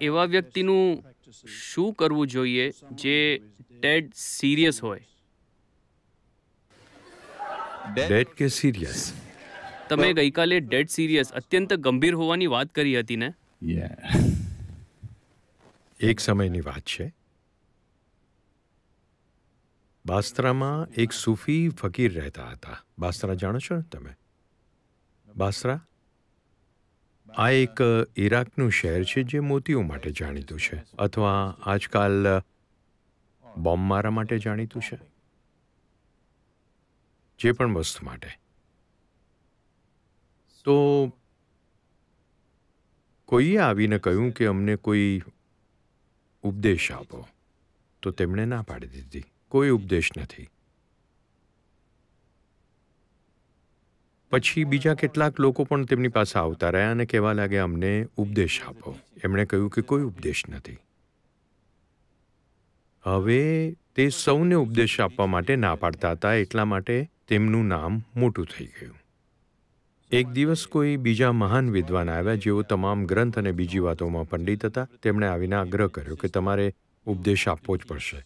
એવા વ્યક્તિનું શું કરવું જોઈએ જે ડેડ સિરિયસ હોય ડેડ કે સિરિયસ તમે ગઈકાલે ડેડ સિરિયસ અત્યંત ગંભીર હોવાની વાત કરી હતી ને એક સમયની વાત છે બાસ્ત્રામાં એક સૂફી ફકીર રહેતા હતા બાસ્ત્રા જાણો છો ને તમે બાસ્ત્રા આ એક ઈરાકનું શહેર છે જે મોતીઓ માટે જાણીતું છે અથવા આજકાલ બોમ્બ મારા માટે જાણીતું છે જે પણ વસ્તુ માટે તો કોઈએ આવીને કહ્યું કે અમને કોઈ ઉપદેશ આપો તો તેમણે ના પાડી દીધી કોઈ ઉપદેશ નથી પછી બીજા કેટલાક લોકો પણ તેમની પાસે આવતા રહ્યા અને કહેવા લાગ્યા અમને ઉપદેશ આપો એમણે કહ્યું કે કોઈ ઉપદેશ નથી હવે તે સૌને ઉપદેશ આપવા માટે ના પાડતા હતા એટલા માટે તેમનું નામ મોટું થઈ ગયું એક દિવસ કોઈ બીજા મહાન વિદ્વાન આવ્યા જેઓ તમામ ગ્રંથ અને બીજી વાતોમાં પંડિત હતા તેમણે આવીને આગ્રહ કર્યો કે તમારે ઉપદેશ આપવો જ પડશે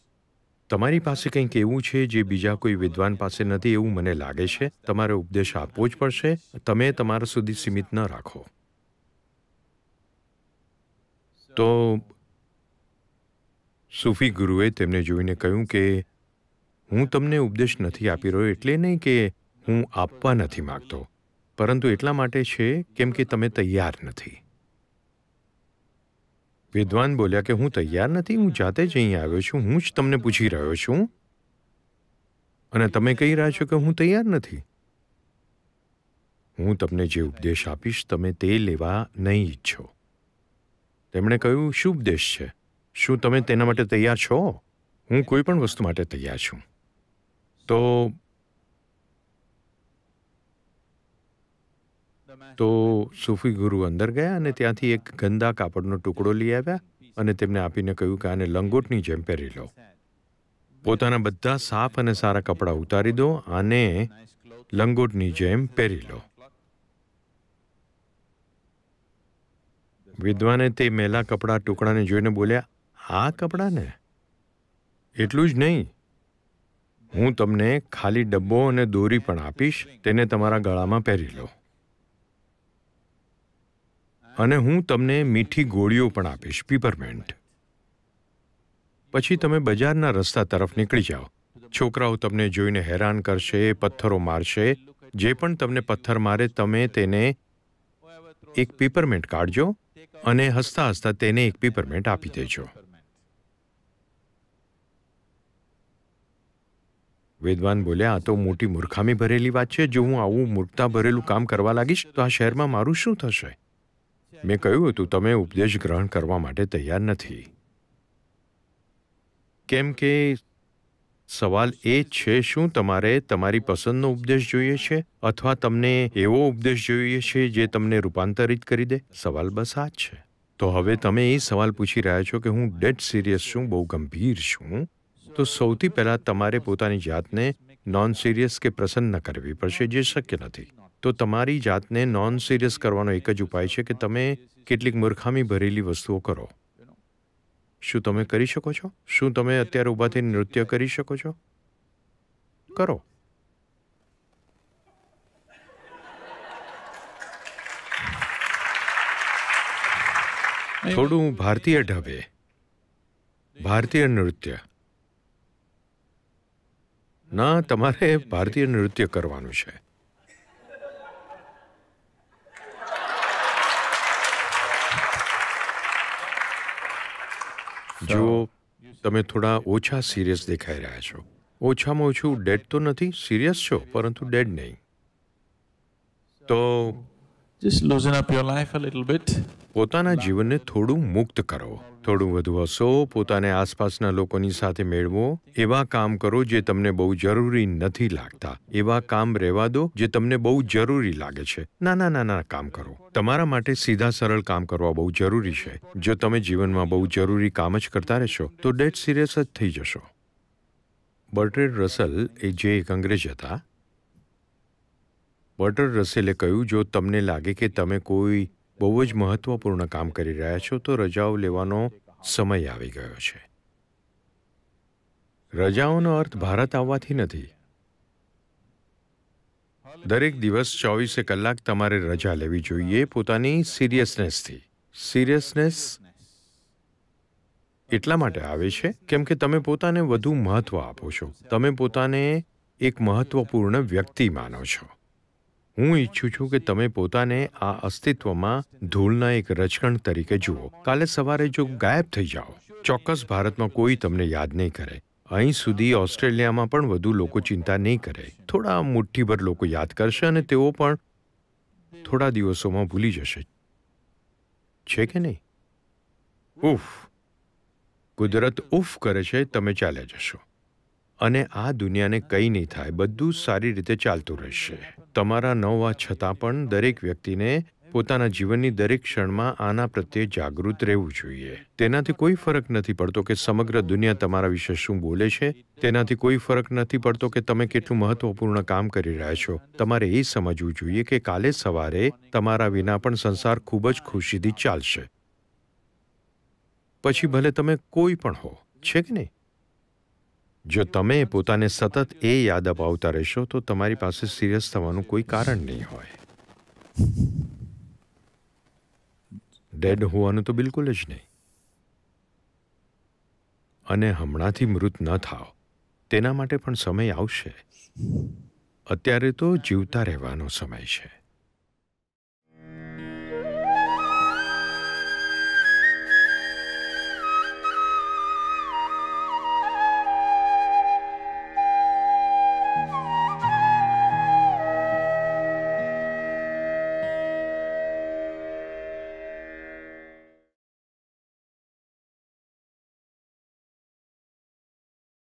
તમારી પાસે કંઈક એવું છે જે બીજા કોઈ વિદ્વાન પાસે નથી એવું મને લાગે છે તમારે ઉપદેશ આપવો જ પડશે તમે તમારા સુધી સીમિત ન રાખો તો સૂફી ગુરુએ તેમને જોઈને કહ્યું કે હું તમને ઉપદેશ નથી આપી રહ્યો એટલે નહીં કે હું આપવા નથી માગતો પરંતુ એટલા માટે છે કેમ કે તમે તૈયાર નથી વિદ્વાન બોલ્યા કે હું તૈયાર નથી હું જાતે જ અહીં આવ્યો છું હું જ તમને પૂછી રહ્યો છું અને તમે કહી રહ્યા છો કે હું તૈયાર નથી હું તમને જે ઉપદેશ આપીશ તમે તે લેવા નહીં ઈચ્છો તેમણે કહ્યું શું ઉપદેશ છે શું તમે તેના માટે તૈયાર છો હું કોઈ પણ વસ્તુ માટે તૈયાર છું તો તો સૂફી ગુરુ અંદર ગયા અને ત્યાંથી એક ગંદા કાપડનો ટુકડો લઈ આવ્યા અને તેમને આપીને કહ્યું કે આને લંગોટની જેમ પહેરી લો પોતાના બધા સાફ અને સારા કપડાં ઉતારી દો આને લંગોટની જેમ પહેરી લો વિદ્વાને તે મેલા કપડાં ટુકડાને જોઈને બોલ્યા આ કપડાને એટલું જ નહીં હું તમને ખાલી ડબ્બો અને દોરી પણ આપીશ તેને તમારા ગળામાં પહેરી લો અને હું તમને મીઠી ગોળીઓ પણ આપીશ પીપરમેન્ટ પછી તમે બજારના રસ્તા તરફ નીકળી જાઓ છોકરાઓ તમને જોઈને હેરાન કરશે પથ્થરો મારશે જે પણ તમને પથ્થર મારે તમે તેને એક પીપરમેન્ટ કાઢજો અને હસતા હસતા તેને એક પીપરમેન્ટ આપી દેજો વેદવાન બોલ્યા આ તો મોટી મૂર્ખામી ભરેલી વાત છે જો હું આવું મૂર્ખતા ભરેલું કામ કરવા લાગીશ તો આ શહેરમાં મારું શું થશે મેં કહ્યું હતું તમે ઉપદેશ ગ્રહણ કરવા માટે તૈયાર નથી કેમ કે સવાલ એ છે શું તમારે તમારી પસંદનો ઉપદેશ જોઈએ છે અથવા તમને એવો ઉપદેશ જોઈએ છે જે તમને રૂપાંતરિત કરી દે સવાલ બસ આ જ છે તો હવે તમે એ સવાલ પૂછી રહ્યા છો કે હું ડેડ સિરિયસ છું બહુ ગંભીર છું તો સૌથી પહેલાં તમારે પોતાની જાતને નોન સિરિયસ કે પ્રસન્ન કરવી પડશે જે શક્ય નથી તો તમારી જાતને નોન સિરિયસ કરવાનો એક જ ઉપાય છે કે તમે કેટલીક મૂર્ખામી ભરેલી વસ્તુઓ કરો શું તમે કરી શકો છો શું તમે અત્યારે ઊભા થઈને નૃત્ય કરી શકો છો કરો થોડું ભારતીય ઢબે ભારતીય નૃત્ય ના તમારે ભારતીય નૃત્ય કરવાનું છે જુઓ તમે થોડા ઓછા સિરિયસ દેખાઈ રહ્યા છો ઓછામાં ઓછું ડેડ તો નથી સિરિયસ છો પરંતુ ડેડ નહીં તો Just loosen up your life a little bit. પોતાના જીવનને થોડું મુક્ત કરો થોડું વધુ હસો પોતાને આસપાસના લોકોની સાથે મેળવો એવા કામ કરો જે તમને બહુ જરૂરી નથી લાગતા એવા કામ રહેવા દો જે તમને બહુ જરૂરી લાગે છે નાના નાના કામ કરો તમારા માટે સીધા સરળ કામ કરવા બહુ જરૂરી છે જો તમે જીવનમાં બહુ જરૂરી કામ જ કરતા રહેશો તો ડેટ સિરિયસ જ થઈ જશો બર્ટ્રેડ રસલ એ જે એક અંગ્રેજ હતા બર્ટર રસેલે કહ્યું જો તમને લાગે કે તમે કોઈ બહુ જ મહત્વપૂર્ણ કામ કરી રહ્યા છો તો રજાઓ લેવાનો સમય આવી ગયો છે રજાઓનો અર્થ ભારત આવવાથી નથી દરેક દિવસ ચોવીસે કલાક તમારે રજા લેવી જોઈએ પોતાની સિરિયસનેસથી સિરિયસનેસ એટલા માટે આવે છે કેમ કે તમે પોતાને વધુ મહત્વ આપો છો તમે પોતાને એક મહત્વપૂર્ણ વ્યક્તિ માનો છો હું ઈચ્છું છું કે તમે પોતાને આ અસ્તિત્વમાં ધૂળના એક રચકણ તરીકે જુઓ કાલે સવારે જો ગાયબ થઈ જાઓ ચોક્કસ ભારતમાં કોઈ તમને યાદ નહીં કરે અહીં સુધી ઓસ્ટ્રેલિયામાં પણ વધુ લોકો ચિંતા નહીં કરે થોડા મુઠ્ઠીભર લોકો યાદ કરશે અને તેઓ પણ થોડા દિવસોમાં ભૂલી જશે છે કે નહીં ઉફ કુદરત ઉફ કરે છે તમે ચાલ્યા જશો અને આ દુનિયાને કંઈ નહીં થાય બધું સારી રીતે ચાલતું રહેશે તમારા ન હોવા છતાં પણ દરેક વ્યક્તિને પોતાના જીવનની દરેક ક્ષણમાં આના પ્રત્યે જાગૃત રહેવું જોઈએ તેનાથી કોઈ ફરક નથી પડતો કે સમગ્ર દુનિયા તમારા વિશે શું બોલે છે તેનાથી કોઈ ફરક નથી પડતો કે તમે કેટલું મહત્વપૂર્ણ કામ કરી રહ્યા છો તમારે એ સમજવું જોઈએ કે કાલે સવારે તમારા વિના પણ સંસાર ખૂબ જ ખુશીથી ચાલશે પછી ભલે તમે કોઈ પણ હો છે કે નહીં જો તમે પોતાને સતત એ યાદ અપાવતા રહેશો તો તમારી પાસે સિરિયસ થવાનું કોઈ કારણ નહીં હોય ડેડ હોવાનું તો બિલકુલ જ નહીં અને હમણાંથી મૃત ન થાઓ તેના માટે પણ સમય આવશે અત્યારે તો જીવતા રહેવાનો સમય છે